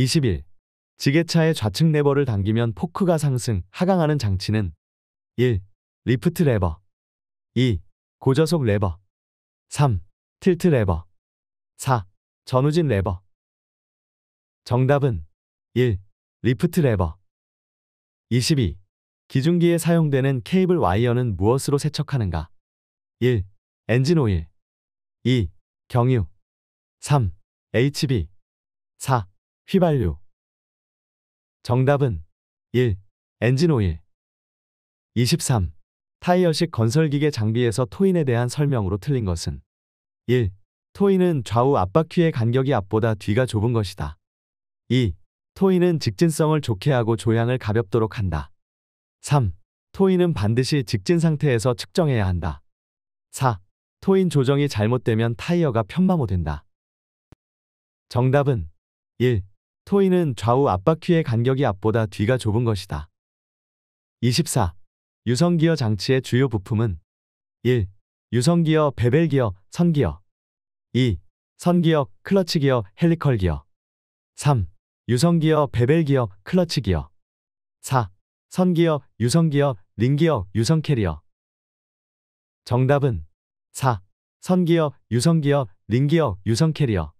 21. 지게차의 좌측 레버를 당기면 포크가 상승, 하강하는 장치는 1. 리프트 레버 2. 고저속 레버 3. 틸트 레버 4. 전후진 레버 정답은 1. 리프트 레버 22. 기중기에 사용되는 케이블 와이어는 무엇으로 세척하는가? 1. 엔진 오일 2. 경유 3. HB 4. 휘발유 정답은 1. 엔진오일 23. 타이어식 건설기계 장비에서 토인에 대한 설명으로 틀린 것은 1. 토인은 좌우 앞바퀴의 간격이 앞보다 뒤가 좁은 것이다. 2. 토인은 직진성을 좋게 하고 조향을 가볍도록 한다. 3. 토인은 반드시 직진 상태에서 측정해야 한다. 4. 토인 조정이 잘못되면 타이어가 편마모된다. 정답은 1. 토이는 좌우 앞바퀴의 간격이 앞보다 뒤가 좁은 것이다. 24. 유성기어 장치의 주요 부품은 1. 유성기어, 베벨기어, 선기어 2. 선기어, 클러치기어, 헬리컬기어 3. 유성기어, 베벨기어, 클러치기어 4. 선기어, 유성기어, 링기어, 유성캐리어 정답은 4. 선기어, 유성기어, 링기어, 유성캐리어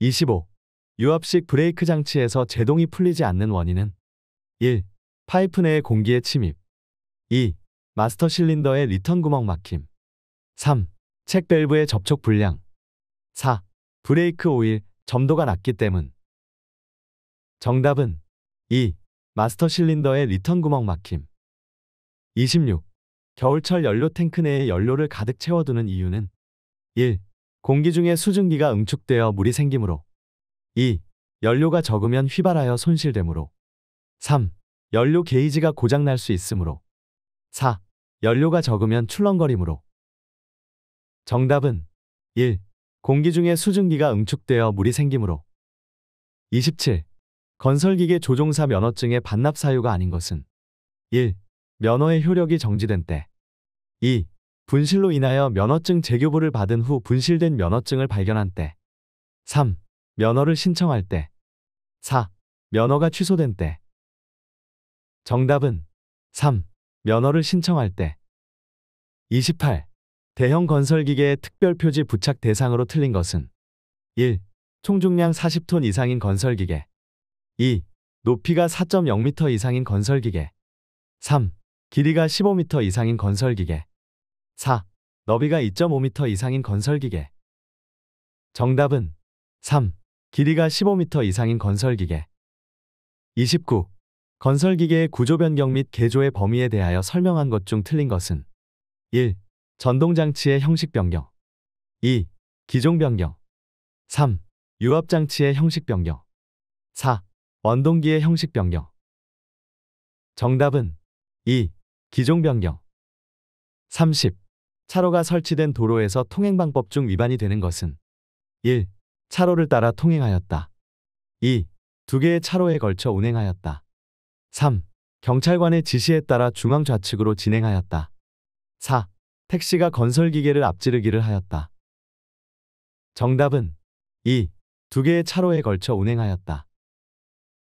25. 유압식 브레이크 장치에서 제동이 풀리지 않는 원인은 1. 파이프 내의 공기의 침입 2. 마스터 실린더의 리턴 구멍 막힘 3. 책 밸브의 접촉 불량 4. 브레이크 오일, 점도가 낮기 때문 정답은 2. 마스터 실린더의 리턴 구멍 막힘 26. 겨울철 연료 탱크 내에 연료를 가득 채워두는 이유는 1. 공기 중에 수증기가 응축되어 물이 생기므로 2. 연료가 적으면 휘발하여 손실되므로 3. 연료 게이지가 고장날 수 있으므로 4. 연료가 적으면 출렁거리므로 정답은 1. 공기 중에 수증기가 응축되어 물이 생기므로 27. 건설기계 조종사 면허증의 반납 사유가 아닌 것은 1. 면허의 효력이 정지된 때 2. 분실로 인하여 면허증 재교부를 받은 후 분실된 면허증을 발견한 때 3. 면허를 신청할 때 4. 면허가 취소된 때 정답은 3. 면허를 신청할 때 28. 대형 건설기계의 특별표지 부착 대상으로 틀린 것은 1. 총중량 40톤 이상인 건설기계 2. 높이가 4.0m 이상인 건설기계 3. 길이가 15m 이상인 건설기계 4. 너비가 2.5m 이상인 건설기계 정답은 3. 길이가 15m 이상인 건설기계 29. 건설기계의 구조 변경 및 개조의 범위에 대하여 설명한 것 중 틀린 것은 1. 전동장치의 형식 변경 2. 기종 변경 3. 유압장치의 형식 변경 4. 원동기의 형식 변경 정답은 2. 기종 변경 30. 차로가 설치된 도로에서 통행방법 중 위반이 되는 것은 1. 차로를 따라 통행하였다. 2. 두 개의 차로에 걸쳐 운행하였다. 3. 경찰관의 지시에 따라 중앙 좌측으로 진행하였다. 4. 택시가 건설 기계를 앞지르기를 하였다. 정답은 2. 두 개의 차로에 걸쳐 운행하였다.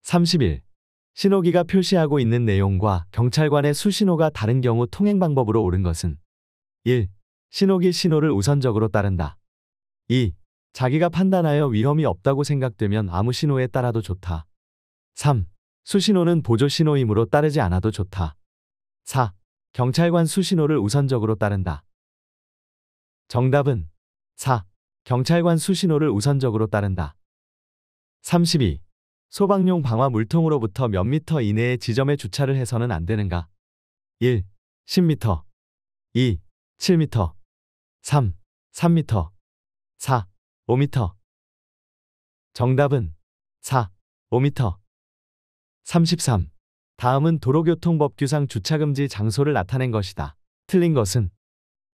31. 신호기가 표시하고 있는 내용과 경찰관의 수신호가 다른 경우 통행 방법으로 옳은 것은 1. 신호기 신호를 우선적으로 따른다. 2. 자기가 판단하여 위험이 없다고 생각되면 아무 신호에 따라도 좋다. 3. 수신호는 보조 신호이므로 따르지 않아도 좋다. 4. 경찰관 수신호를 우선적으로 따른다. 정답은 4. 경찰관 수신호를 우선적으로 따른다. 32. 소방용 방화 물통으로부터 몇 미터 이내에 지점에 주차를 해서는 안 되는가? 1. 10미터 2. 7미터 3. 3미터 4. 5m 정답은 4. 5m 33. 다음은 도로교통법규상 주차금지 장소를 나타낸 것이다. 틀린 것은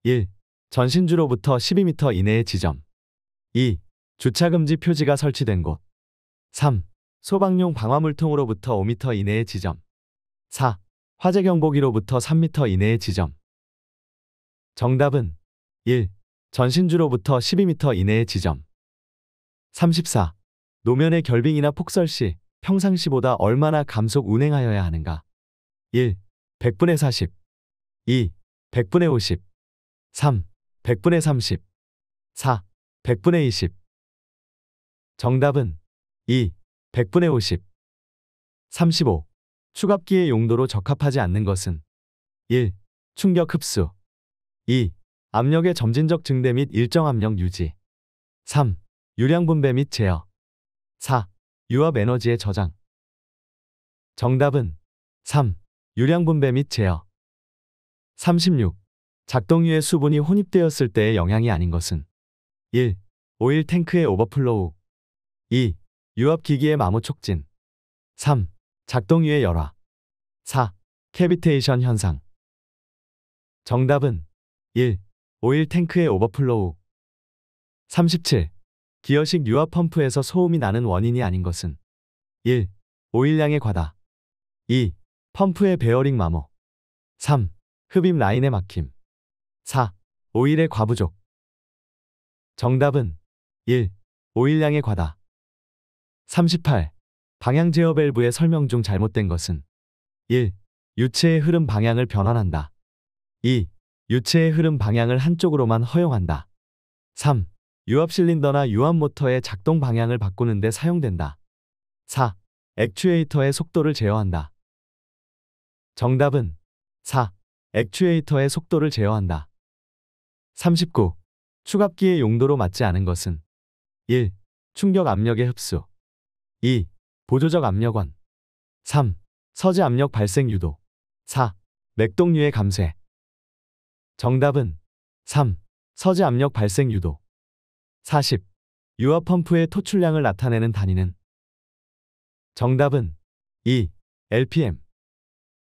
1. 전신주로부터 12m 이내의 지점 2. 주차금지 표지가 설치된 곳 3. 소방용 방화물통으로부터 5m 이내의 지점 4. 화재경보기로부터 3m 이내의 지점 정답은 1. 전신주로부터 12m 이내의 지점. 34. 노면의 결빙이나 폭설 시 평상시보다 얼마나 감속 운행하여야 하는가? 1. 100분의 40 2. 100분의 50 3. 100분의 30 4. 100분의 20 정답은 2. 100분의 50 35. 추갑기의 용도로 적합하지 않는 것은 1. 충격 흡수 2. 압력의 점진적 증대 및 일정 압력 유지. 3. 유량 분배 및 제어. 4. 유압 에너지의 저장. 정답은 3. 유량 분배 및 제어. 36. 작동유의 수분이 혼입되었을 때의 영향이 아닌 것은 1. 오일 탱크의 오버플로우 2. 유압기기의 마모 촉진 3. 작동유의 열화 4. 캐비테이션 현상 정답은 1. 오일 탱크의 오버플로우 37. 기어식 유압 펌프에서 소음이 나는 원인이 아닌 것은 1. 오일량의 과다 2. 펌프의 베어링 마모 3. 흡입 라인의 막힘 4. 오일의 과부족 정답은 1. 오일량의 과다 38. 방향 제어 밸브의 설명 중 잘못된 것은 1. 유체의 흐름 방향을 변환한다. 2. 유체의 흐름 방향을 한쪽으로만 허용한다. 3. 유압 실린더나 유압 모터의 작동 방향을 바꾸는 데 사용된다. 4. 액추에이터의 속도를 제어한다. 정답은 4. 액추에이터의 속도를 제어한다. 39. 추갑기의 용도로 맞지 않은 것은 1. 충격 압력의 흡수 2. 보조적 압력원 3. 서지 압력 발생 유도 4. 맥동류의 감쇄 정답은 3. 서지 압력 발생 유도 40. 유압 펌프의 토출량을 나타내는 단위는 정답은 2. LPM